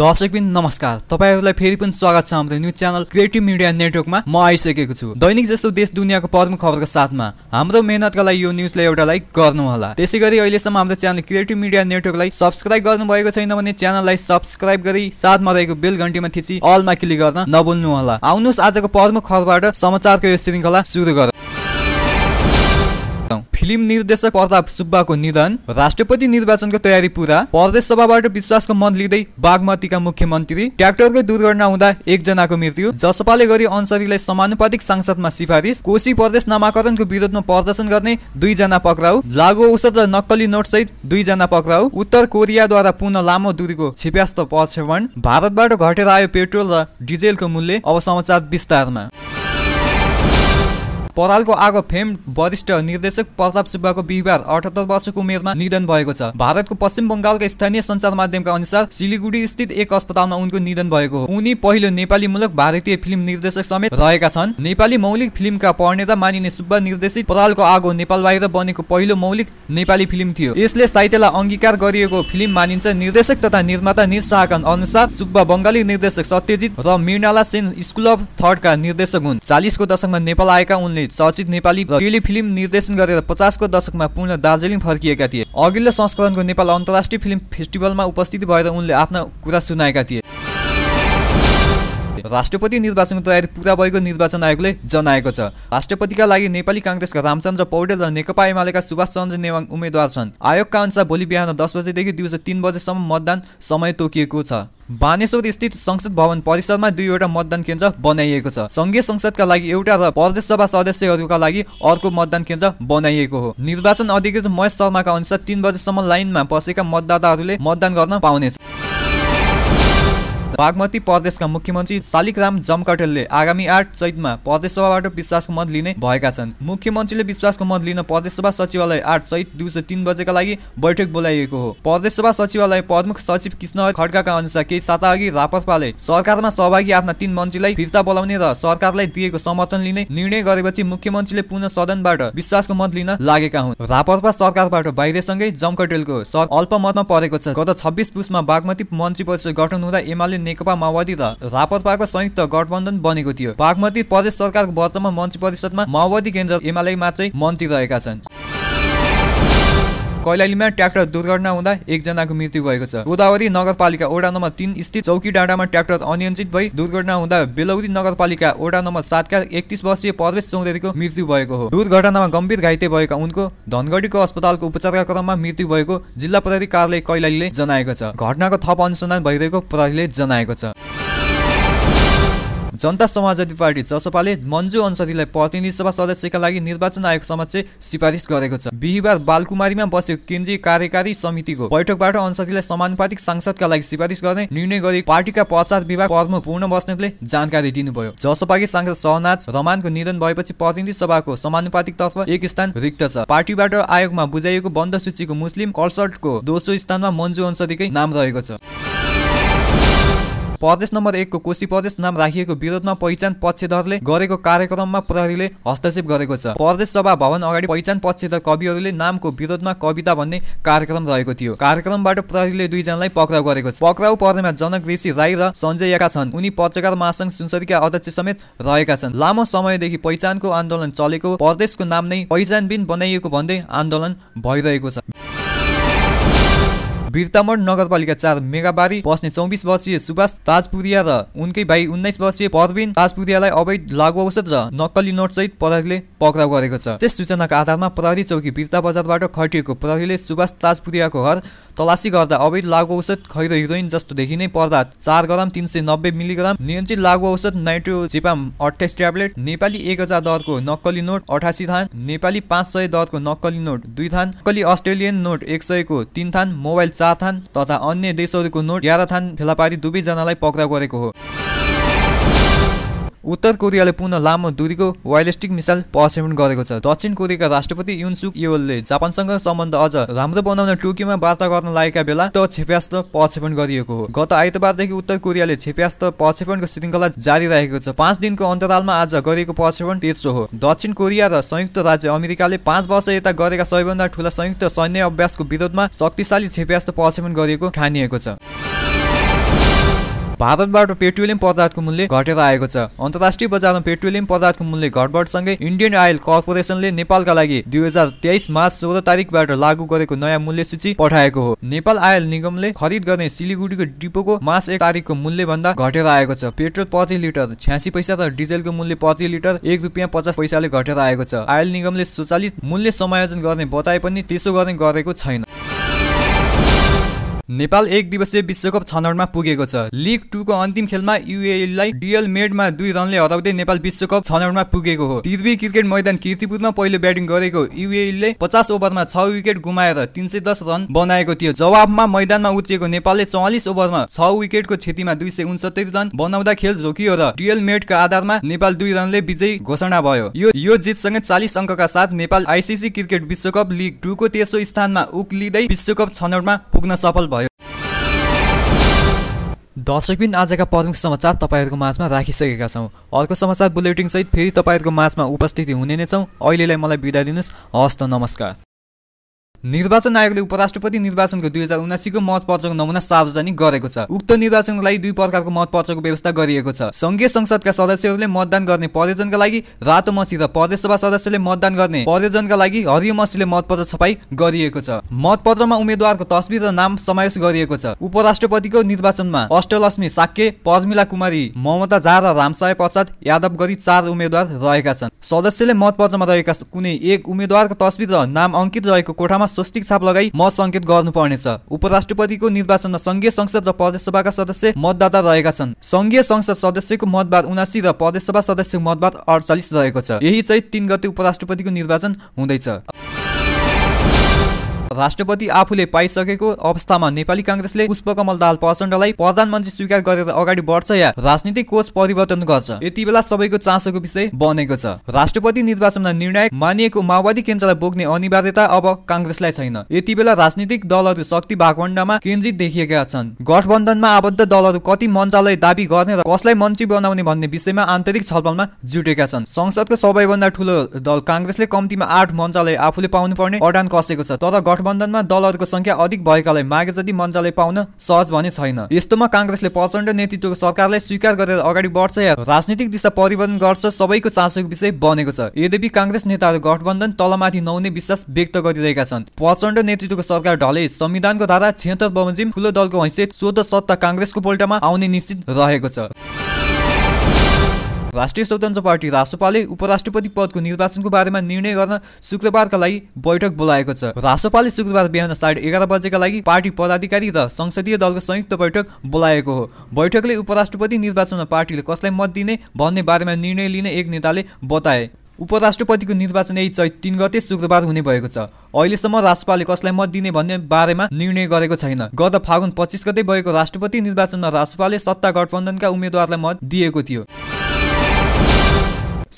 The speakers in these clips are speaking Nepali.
दर्शक नमस्कार तपाईँहरूलाई फेरि पनि स्वागत छ हाम्रो न्युज च्यानल क्रिएटिभ मिडिया नेटवर्कमा म आइसकेको छु दैनिक जस्तो देश दुनियाँको प्रमुख खबरको साथमा हाम्रो मेहनतका लागि यो न्युजलाई एउटा लाइक गर्नुहोला त्यसै गरी अहिलेसम्म हाम्रो च्यानल क्रिएटिभ मिडिया नेटवर्कलाई सब्सक्राइब गर्नुभएको छैन भने च्यानललाई सब्सक्राइब गरी साथमा रहेको बेल घन्टीमा थिची अलमा क्लिक गर्न नबोल्नुहोला आउनुहोस् आजको प्रमुख खबरबाट समाचारको यो श्रृङ्खला सुरु गरौँ फिल्म निर्देशक प्रताप सुब्बाको निधन राष्ट्रपति निर्वाचनको तयारी पुरा प्रदेश सभाबाट विश्वासको मत लिँदै बागमतीका मुख्यमन्त्री ट्याक्टरको दुर्घटना हुँदा एकजनाको मृत्यु जसपाले गरी अन्सरीलाई समानुपातिक संसदमा सिफारिस कोशी प्रदेश नामाकरणको विरोधमा प्रदर्शन गर्ने दुईजना पक्राउ लागु औषध र नक्कली नोट सहित दुईजना पक्राउ उत्तर कोरियाद्वारा पुनः लामो दूरीको क्षेप्यास्त्र प्रक्षेपण भारतबाट घटेर आयो पेट्रोल र डिजेलको मूल्य अब समाचार विस्तारमा परालको आगो फेम वरिष्ठ निर्देशक प्रताप सुब्बाको बिहिबार अठहत्तर वर्षको उमेरमा निधन भएको छ भारतको पश्चिम बङ्गालका स्थानीय सञ्चार माध्यमका अनुसार सिलिगुडी स्थित एक अस्पतालमा उनको निधन भएको हो उनी पहिलो नेपाली मूलक भारतीय फिल्म निर्देशक समेत रहेका छन् नेपाली मौलिक फिल्मका पर्णेता मानिने सुब्बा निर्देशित परालको आगो नेपाल बाहिर बनेको पहिलो मौलिक नेपाली फिल्म थियो यसले साहित्यलाई अङ्गीकार गरिएको फिल्म मानिन्छ निर्देशक तथा निर्माता निर अनुसार सुब्बा बङ्गाली निर्देशक सत्यजित र मृणाला सेन स्कुल अफ थर्डका निर्देशक हुन् चालिसको दशकमा नेपाल आएका उनले गर्ने चर्चित नेपाली फिल्म निर्देशन गरेर पचासको दशकमा पुनः दार्जिलिङ फर्किएका थिए अघिल्लो संस्करणको नेपाल अन्तर्राष्ट्रिय फिल्म फेस्टिभलमा उपस्थित भएर उनले आफ्ना कुरा सुनाएका थिए राष्ट्रपति निर्वाचनको तयारी पुरा भएको निर्वाचन आयोगले जनाएको छ राष्ट्रपतिका लागि नेपाली काङ्ग्रेसका रामचन्द्र पौडेल र नेकपा एमालेका सुभाष चन्द्र नेवाङ उम्मेद्वार छन् आयोगका अनुसार भोलि बिहान दस बजेदेखि दिउँसो तिन बजेसम्म मतदान समय तोकिएको छ बानेश्वर स्थित संसद भवन परिसरमा दुईवटा मतदान केन्द्र बनाइएको छ संघीय संसदका लागि एउटा र प्रदेश सभा सदस्यहरूका लागि अर्को मतदान केन्द्र बनाइएको हो निर्वाचन अधिकृत महेश शर्माका अनुसार तिन बजेसम्म लाइनमा बसेका मतदाताहरूले मतदान गर्न पाउनेछ बागमती प्रदेशका मुख्यमन्त्री शालिगराम जमकटेलले आगामी आठ चैतमा प्रदेशसभाबाट विश्वासको मत लिने भएका छन् मुख्यमन्त्रीले विश्वासको मत लिन प्रदेशसभा सचिवालय आठ चैत दिउँसो तिन बजेका लागि बैठक बोलाइएको हो प्रदेशसभा सचिवालय प्रमुख सचिव कृष्ण खड्काका अनुसार केही साताअघि रापरपाले सरकारमा सहभागी आफ्ना तीन मन्त्रीलाई फिर्ता बोलाउने र सरकारलाई दिएको समर्थन लिने निर्णय गरेपछि मुख्यमन्त्रीले पुनः सदनबाट विश्वासको मत लिन लागेका हुन् रापरपा सरकारबाट बाहिरसँगै जमकटेलको सर अल्पमतमा परेको छ गत छब्बिस पुसमा बागमती मन्त्री परिषद गठन हुँदा एमाले नेकपा माओवादी र रापरपाको संयुक्त गठबन्धन बनेको थियो बागमती प्रदेश सरकारको वर्तमान मन्त्री परिषदमा माओवादी केन्द्र एमाले मात्रै मन्त्री रहेका छन् कैलालीमा ट्र्याक्टर दुर्घटना हुँदा एकजनाको मृत्यु भएको छ गोदावरी नगरपालिका ओडा नम्बर तिन स्थित चौकी डाँडामा ट्र्याक्टर अनियन्त्रित भई दुर्घटना हुँदा बेलौरी नगरपालिका ओडा नम्बर सातका एकतिस वर्षीय परवेश चौधरीको मृत्यु भएको हो दुर्घटनामा गम्भीर घाइते भएका उनको धनगढीको अस्पतालको उपचारका क्रममा मृत्यु भएको जिल्ला प्रहरी कार्यालय कैलालीले जनाएको छ घटनाको थप अनुसन्धान भइरहेको प्रहरीले जनाएको छ जनता समाजवादी पार्टी जसपाले मन्जु अन्सरीलाई प्रतिनिधि सभा सदस्यका लागि निर्वाचन आयोग समक्ष सिफारिस गरेको छ बिहिबार बालकुमारीमा बसेको केन्द्रीय कार्यकारी समितिको बैठकबाट अन्सरीलाई समानुपातिक सांसदका लागि सिफारिस गर्ने निर्णय गरी पार्टीका प्रचार विभाग प्रमुख पूर्ण बस्नेतले जानकारी दिनुभयो जसपाकी सांसद सहनाथ रमानको निधन भएपछि प्रतिनिधि सभाको समानुपातिक तर्फ एक स्थान रिक्त छ पार्टीबाट आयोगमा बुझाइएको बन्द सूचीको मुस्लिम कन्सल्टको दोस्रो स्थानमा मन्जु अन्सरीकै नाम रहेको छ प्रदेश नम्बर एकको कोशी प्रदेश नाम राखिएको विरोधमा पहिचान पक्षधरले गरेको कार्यक्रममा प्रहरीले हस्तक्षेप गरेको छ प्रदेश सभा भवन अगाडि पहिचान पक्षधर कविहरूले नामको विरोधमा कविता भन्ने कार्यक्रम रहेको थियो कार्यक्रमबाट प्रहरीले दुईजनालाई पक्राउ गरेको छ पक्राउ पर्नेमा जनक ऋषि राई र सञ्जयका छन् उनी पत्रकार महासङ्घ सुनसरीका अध्यक्ष समेत रहेका छन् लामो समयदेखि पहिचानको आन्दोलन चलेको प्रदेशको नाम नै पहिचानबिन बनाइएको भन्दै आन्दोलन भइरहेको छ वीरतामर नगरपालिका चार मेगाबारी बस्ने चौबिस वर्षीय सुभाष ताजपुरिया र उनकै भाइ उन्नाइस वर्षीय परवीन ताजपुरियालाई अवैध लागु औषध र नक्कली नोट सहित प्रहरीले पक्राउ गरेको छ त्यस सूचनाको आधारमा प्रहरी चौकी वीरता बजारबाट खटिएको प्रहरीले सुभाष ताजपुरियाको घर तलासी गर्दा अवैध लागु औषध खैरो हिरोइन जस्तो देखिने पर्दा चार ग्राम तिन सय नब्बे मिलिग्राम नियन्त्रित लागु औषध नाइट्रो जिपाम अठाइस ट्याब्लेट नेपाली एक हजार दरको नक्कली नोट अठासी थान नेपाली पाँच सय दरको नक्कली नोट दुई थान नक्कली अस्ट्रेलियन नोट एक सयको तिन थान मोबाइल चाथान तथा अन्य देशहरूको नोट ग्यारथान फेला पारी दुवैजनालाई पक्राउ गरेको हो उत्तर कोरियाले पुनः लामो दूरीको वायलिस्टिक मिसाइल प्रक्षेपण गरेको छ दक्षिण कोरियाका राष्ट्रपति युनसुक योलले जापानसँग सम्बन्ध अझ राम्रो बनाउन टोकियोमा वार्ता गर्न लागेका बेला त क्षेप्यास्त्र प्रक्षेपण गरिएको हो गत आइतबारदेखि उत्तर कोरियाले क्षेप्यास्त प्रक्षेपणको श्रृङ्खला जारी राखेको छ पाँच दिनको अन्तरालमा आज गरिएको प्रक्षेपण तेस्रो हो दक्षिण कोरिया र संयुक्त राज्य अमेरिकाले पाँच वर्ष यता गरेका सबैभन्दा ठुला संयुक्त सैन्य अभ्यासको विरोधमा शक्तिशाली क्षेप्यास्त्र प्रक्षेपण गरिएको ठानिएको छ भारतबाट पेट्रोलियम पदार्थको मूल्य घटेर आएको छ अन्तर्राष्ट्रिय बजारमा पेट्रोलियम पदार्थको मूल्य घटबढसँगै इन्डियन आयल कर्पोरेसनले नेपालका लागि दुई हजार तेइस मार्च सोह्र तारिकबाट लागू गरेको नयाँ मूल्य सूची पठाएको हो नेपाल आयल निगमले खरिद गर्ने सिलिगुडीको डिपोको मार्च एक तारिकको मूल्यभन्दा घटेर आएको छ पेट्रोल प्रति लिटर छ्यासी पैसा र डिजेलको मूल्य प्रति लिटर एक रुपियाँ पचास पैसाले घटेर आएको छ आयल निगमले स्वचालित मूल्य समायोजन गर्ने बताए पनि त्यसो गर्ने गरेको छैन नेपाल एक दिवसीय विश्वकप छनौटमा पुगेको छ लिग टूको अन्तिम खेलमा युएलाई डिएल मेडमा दुई रनले हराउँदै नेपाल विश्वकप छनौटमा पुगेको हो त्रिवी क्रिकेट मैदान किर्तिपुरमा पहिलो ब्याटिङ गरेको युएले पचास ओभरमा छ विकेट गुमाएर तिन सय दस रन बनाएको थियो जवाबमा मैदानमा उत्रिएको नेपालले चौवालिस ओभरमा छ विकेटको क्षतिमा दुई सय रन बनाउँदा खेल रोकियो र डिएल मेडका आधारमा नेपाल दुई रनले विजयी घोषणा भयो यो यो जितसँगै चालिस अङ्कका साथ नेपाल आइसिसी क्रिकेट विश्वकप लिग टूको तेस्रो स्थानमा उक्लिँदै विश्वकप छनौटमा पुग्न सफल भयो भयो दर्शकबिन आजका प्रमुख समाचार तपाईँहरूको माझमा राखिसकेका छौँ अर्को समाचार बुलेटिनसहित फेरि तपाईँहरूको माझमा उपस्थिति हुने नै छौँ अहिलेलाई मलाई बिदा दिनुहोस् हस्त नमस्कार निर्वाचन आयोगले उपराष्ट्रपति निर्वाचनको दुई हजार उनासीको मतपत्रको नमुना सार्वजनिक गरेको छ उक्त निर्वाचनको लागि दुई प्रकारको मतपत्रको व्यवस्था गरिएको छ संघीय संसदका सदस्यहरूले मतदान गर्ने पर्यटनका लागि रातो मसी र प्रदेशसभा सदस्यले मतदान गर्ने पर्यटनका लागि हरियो मसीले मतपत्र छपाई गरिएको छ मतपत्रमा उम्मेद्वारको तस्बिर र नाम समावेश गरिएको छ उपराष्ट्रपतिको निर्वाचनमा अष्टलक्ष्मी साक्य पर्मिला कुमारी ममता झा र रामसाय प्रसाद यादव गरी चार उम्मेद्वार रहेका छन् सदस्यले मतपत्रमा रहेका कुनै एक उम्मेद्वारको तस्बिर र नाम अङ्कित रहेको कोठामा स्वस्तिक छाप लगाई मत सङ्केत गर्नुपर्नेछ उपराष्ट्रपतिको निर्वाचनमा संघीय संसद र प्रदेशसभाका सदस्य मतदाता रहेका छन् संघीय संसद सदस्यको मतवाद उनासी र प्रदेशसभा सदस्यको मतवाद अडचालिस रहेको छ यही चाहिँ तिन गते उपराष्ट्रपतिको निर्वाचन हुँदैछ राष्ट्रपति आफूले पाइसकेको अवस्थामा नेपाली काङ्ग्रेसले पुष्पकमल दाल प्रचण्डलाई प्रधानमन्त्री स्वीकार गरेर अगाडि बढ्छ या राजनीतिक कोच परिवर्तन गर्छ यति बेला सबैको चासोको विषय बनेको छ राष्ट्रपति निर्वाचनमा निर्णायक मानिएको माओवादी केन्द्रलाई बोक्ने अनिवार्यता अब काङ्ग्रेसलाई छैन यति बेला राजनीतिक दलहरू शक्ति भागवण्डमा केन्द्रित देखिएका छन् गठबन्धनमा आबद्ध दलहरू कति मन्त्रालय दावी गर्ने र कसलाई मन्त्री बनाउने भन्ने विषयमा आन्तरिक छलफलमा जुटेका छन् संसदको सबैभन्दा ठुलो दल काङ्ग्रेसले कम्तीमा आठ मन्त्रालय आफूले पाउनुपर्ने अडान कसेको छ तर गठ गठबन्धनमा दलहरूको संख्या अधिक भएकालाई माघे जति मन्त्रालय पाउन सहज भने छैन यस्तोमा काङ्ग्रेसले प्रचण्ड नेतृत्वको सरकारलाई स्वीकार गरेर अगाडि बढ्छ या राजनीतिक दिशा परिवर्तन गर्छ सबैको चासोको विषय बनेको छ यद्यपि काङ्ग्रेस नेताहरू गठबन्धन तलमाथि नहुने विश्वास व्यक्त गरिरहेका छन् प्रचण्ड नेतृत्वको सरकार ढले संविधानको धारा छेत्तर बमोजिम ठुलो दलको हैसियत स्वत सत्ता काङ्ग्रेसको पोल्टामा आउने निश्चित रहेको छ राष्ट्रिय स्वतन्त्र पार्टी रासोपाले उपराष्ट्रपति पदको निर्वाचनको बारेमा निर्णय गर्न शुक्रबारका लागि बैठक बोलाएको छ रासोपाले शुक्रबार बिहान साढे एघार बजेका लागि पार्टी पदाधिकारी र संसदीय दलको संयुक्त बैठक बोलाएको हो बैठकले उपराष्ट्रपति निर्वाचनमा पार्टीले कसलाई मत दिने भन्ने बारेमा निर्णय लिने एक नेताले बताए उपराष्ट्रपतिको निर्वाचन यही चैत तिन गते शुक्रबार हुने भएको छ अहिलेसम्म राष्ट्रपालले कसलाई मत दिने भन्ने बारेमा निर्णय गरेको छैन गत फागुन पच्चिस गते भएको राष्ट्रपति निर्वाचनमा राष्ट्रपालले सत्ता गठबन्धनका उम्मेद्वारलाई मत दिएको थियो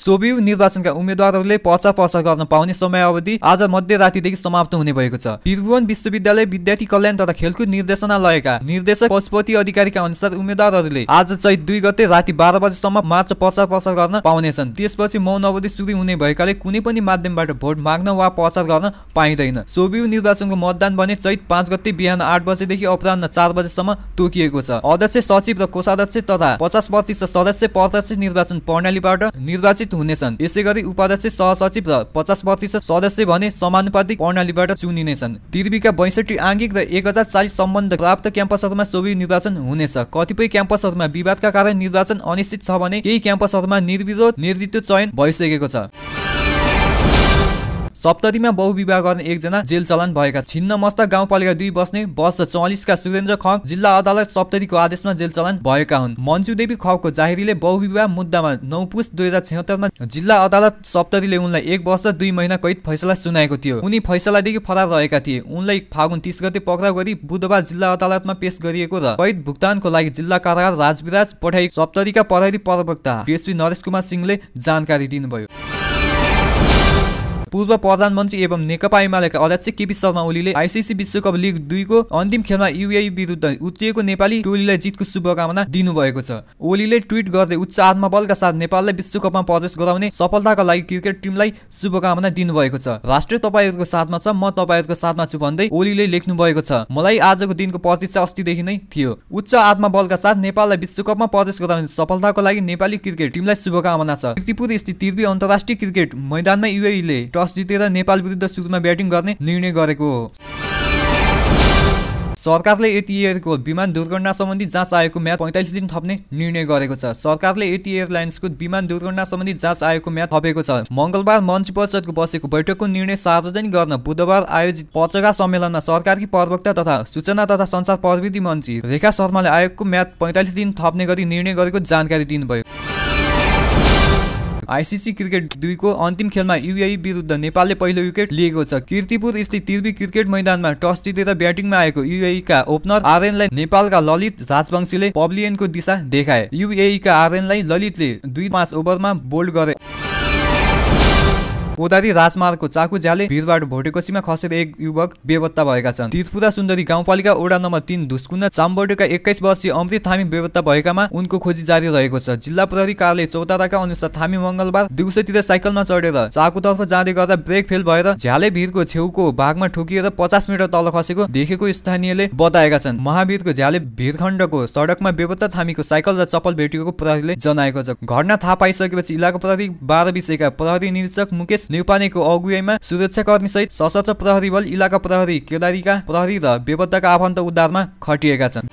सोभिउ निर्वाचनका उम्मेद्वारहरूले पर्चा पर्चा गर्न पाउने समय अवधि आज मध्यरातिदेखि समाप्त हुने भएको छ त्रिभुवन विश्वविद्यालय विद्यार्थी कल्याण तथा खेलकुद निर्देशनालयका निर्देशक पशुपति अधिकारीका अनुसार उम्मेद्वारहरूले आज चैत दुई गते राति बाह्र बजीसम्म मात्र पर्चा पर्चा गर्न पाउनेछन् त्यसपछि मौन अवधि सुरु हुने भएकाले कुनै पनि माध्यमबाट भोट माग्न वा प्रचार गर्न पाइँदैन सोभिउ निर्वाचनको मतदान भने चैत पाँच गते बिहान आठ बजेदेखि अपरान्न चार बजेसम्म तोकिएको छ अध्यक्ष सचिव र कोषाध्यक्ष तथा पचास प्रतिशत सदस्य प्रत्यक्ष निर्वाचन प्रणालीबाट निर्वाचित हुनेछन् यसै गरी उपाध्यक्ष सहसचिव र पचास प्रतिशत सदस्य भने समानुपातिक प्रणालीबाट चुनिनेछन् तिर्वीका बैसठी आङ्गिक र एक हजार चालिस सम्बन्ध प्राप्त क्याम्पसहरूमा सोभि निर्वाचन हुनेछ कतिपय क्याम्पसहरूमा विवादका कारण निर्वाचन अनिश्चित छ भने केही क्याम्पसहरूमा निर्विरोध नेतृत्व चयन भइसकेको छ सप्तरीमा बहुविवाह गर्ने एकजना जेल चलान भएका छिन्न मस्त गाउँपालिका दुई बस्ने वर्ष चौलिसका सुरेन्द्र खक जिल्ला अदालत सप्तरीको आदेशमा जेल चलन भएका हुन् देवी खकको जाहिरीले बहुविवाह मुद्दामा नौ पुस दुई हजार छत्तरमा जिल्ला अदालत सप्तरीले उनलाई एक वर्ष दुई महिना कैद फैसला सुनाएको थियो उनी फैसलादेखि फरार रहेका थिए उनलाई फागुन तिस गते पक्राउ गरी बुधबार जिल्ला अदालतमा पेश गरिएको र कैद भुक्तानको लागि जिल्ला कारागार राजविराज पठाई सप्तरीका प्रहरी प्रवक्ता डिएसपी नरेश कुमार सिंहले जानकारी दिनुभयो पूर्व प्रधानमन्त्री एवं नेकपा एमालेका अध्यक्ष केपी शर्मा ओलीले आइसिसी विश्वकप लिग दुईको अन्तिम खेलमा युए विरुद्ध उत्रिएको नेपाली टोलीलाई जितको शुभकामना दिनुभएको छ ओलीले ट्विट गर्दै उच्च आत्मबलका साथ नेपाललाई विश्वकपमा प्रवेश गराउने सफलताका लागि क्रिकेट टिमलाई शुभकामना दिनुभएको छ राष्ट्र तपाईँहरूको साथमा छ म तपाईँहरूको साथमा छु भन्दै ओलीले लेख्नु भएको छ मलाई आजको दिनको प्रतीक्षा अस्तिदेखि नै थियो उच्च आत्मबलका साथ नेपाललाई विश्वकपमा प्रवेश गराउने सफलताको लागि नेपाली क्रिकेट टिमलाई शुभकामना छ कृतिपुर स्थित त्रिवी अन्तर्राष्ट्रिय क्रिकेट मैदानमा युएले टस जितेर नेपाल विरुद्ध सुरुमा ब्याटिङ गर्ने निर्णय गरेको सरकारले यति एयरको विमान दुर्घटना सम्बन्धी जाँच आयोगको म्याद पैँतालिस दिन थप्ने निर्णय गरेको छ सरकारले यति एयरलाइन्सको विमान दुर्घटना सम्बन्धी जाँच आयोगको म्याद थपेको छ मङ्गलबार मन्त्री परिषदको बसेको बैठकको निर्णय सार्वजनिक गर्न बुधबार आयोजित पत्रकार सम्मेलनमा सरकारकी प्रवक्ता तथा सूचना तथा संचार प्रविधि मन्त्री रेखा शर्माले आयोगको म्याद पैँतालिस दिन थप्ने गरी निर्णय गरेको जानकारी दिनुभयो आइसिसी क्रिकेट दुईको अन्तिम खेलमा युएई विरुद्ध नेपालले पहिलो विकेट लिएको छ किर्तिपुर स्थित तिर्वी क्रिकेट मैदानमा टस जितेर ब्याटिङमा आएको युएईका ओपनर आर्यनलाई नेपालका ललित राजवंशीले पब्लियनको दिशा देखाए युएईका आर्यनलाई ललितले दुई पाँच ओभरमा बोल्ड गरे कोदारी राजमार्गको चाकु ज्याले भिरबाट भोटेकोसीमा खसेर एक युवक बेपत्ता भएका छन् तिरपुरा सुन्दरी गाउँपालिका ओडा नम्बर तिन धुस्कुन्द चाम्बोटेका एक्काइस वर्षीय अमृत थामी बेपत्ता भएकामा उनको खोजी जारी रहेको छ जिल्ला प्रहरी कार्यालय चौताराका अनुसार थामी मङ्गलबार दिउँसोतिर साइकलमा चढेर चाकुतर्फ जाँदै गर्दा ब्रेक फेल भएर झ्याले भिरको छेउको भागमा ठोकिएर पचास मिटर तल खसेको देखेको स्थानीयले बताएका छन् महावीरको झ्याले भिरखण्डको सडकमा बेपत्ता थामीको साइकल र चप्पल भेटिएको प्रहरीले जनाएको छ घटना थाहा पाइसकेपछि इलाका प्रहरी बाह्र विषयका प्रहरी निरीक्षक मुकेश पुलिस न्युपानेको अगुवाईमा सुरक्षाकर्मी सहित सशस्त्र प्रहरी बल इलाका प्रहरी केदारीका प्रहरी र बेबद्धका आफन्त उद्धारमा खटिएका छन्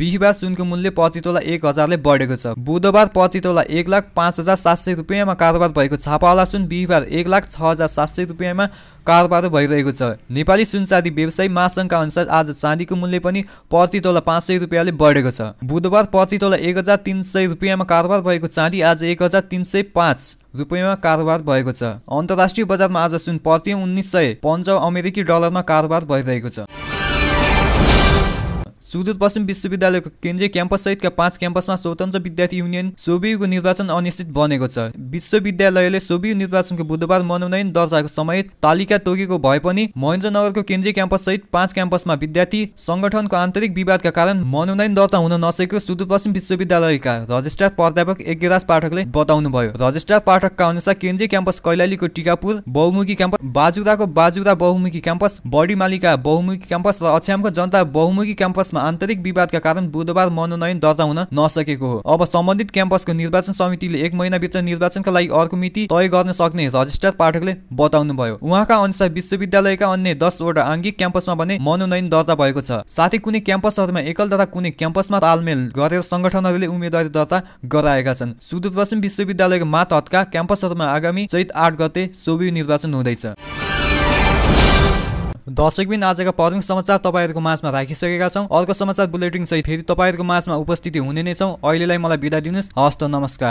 बिहिबार सुनको मूल्य प्रति तोला एक हजारले बढेको छ बुधबार प्रति तोला एक लाख पाँच हजार सात सय रुपियाँमा कारोबार भएको छापावाला सुन बिहिबार एक लाख छ हजार सात सय रुपियाँमा कारोबार भइरहेको छ नेपाली सुनचाँदी व्यवसायी महासङ्घका अनुसार आज चाँदीको मूल्य पनि प्रति तोला पाँच सय रुपियाँले बढेको छ बुधबार प्रति तोला एक हजार तिन सय रुपियाँमा कारोबार भएको चाँदी आज एक हजार तिन सय पाँच रुपियाँमा कारोबार भएको छ अन्तर्राष्ट्रिय बजारमा आज सुन प्रति उन्नाइस सय पन्ध्र अमेरिकी डलरमा कारोबार भइरहेको छ सुदूरपश्चिम विश्वविद्यालयको केन्द्रीय क्याम्पस सहितका पाँच क्याम्पसमा स्वतन्त्र विद्यार्थी युनियन सोबियुको निर्वाचन अनिश्चित बनेको छ विश्वविद्यालयले सोबियु निर्वाचनको बुधबार मनोनयन दर्ताको समय तालिका तोकेको भए पनि महेन्द्रनगरको केन्द्रीय क्याम्पस सहित पाँच क्याम्पसमा विद्यार्थी सङ्गठनको आन्तरिक विवादका कारण मनोनयन दर्ता हुन नसकेको सुदूरपश्चिम विश्वविद्यालयका रजिस्ट्रार प्राध्यापक यज्ञराज पाठकले बताउनुभयो रजिस्ट्रार पाठकका अनुसार केन्द्रीय क्याम्पस कैलालीको टिकापुर बहुमुखी क्याम्पस बाजुराको बाजुरा बहुमुखी क्याम्पस बडीमालिका बहुमुखी क्याम्पस र अछ्यामको जनता बहुमुखी क्याम्पसमा आन्तरिक विवादका कारण बुधबार मनोनयन दर्ता हुन नसकेको हो अब सम्बन्धित क्याम्पसको निर्वाचन समितिले एक महिनाभित्र निर्वाचनका लागि अर्को मिति तय गर्न सक्ने रजिस्ट्रार पाठकले बताउनुभयो उहाँका अनुसार विश्वविद्यालयका अन्य दसवटा आङ्गिक क्याम्पसमा भने मनोनयन दर्ता भएको छ साथै कुनै क्याम्पसहरूमा एकल तथा कुनै क्याम्पसमा तालमेल गरेर सङ्गठनहरूले उम्मेदवारी दर्ता गराएका छन् सुदूरपश्चिम विश्वविद्यालयको मातहतका क्याम्पसहरूमा आगामी चैत आठ गते सोभि निर्वाचन हुँदैछ दर्शकबिन आजका प्रमुख समाचार तपाईँहरूको माझमा राखिसकेका छौँ अर्को समाचार बुलेटिन सहित फेरि तपाईँहरूको माझमा उपस्थिति हुने नै छौँ अहिलेलाई मलाई बिदा दिनुहोस् हस्त नमस्कार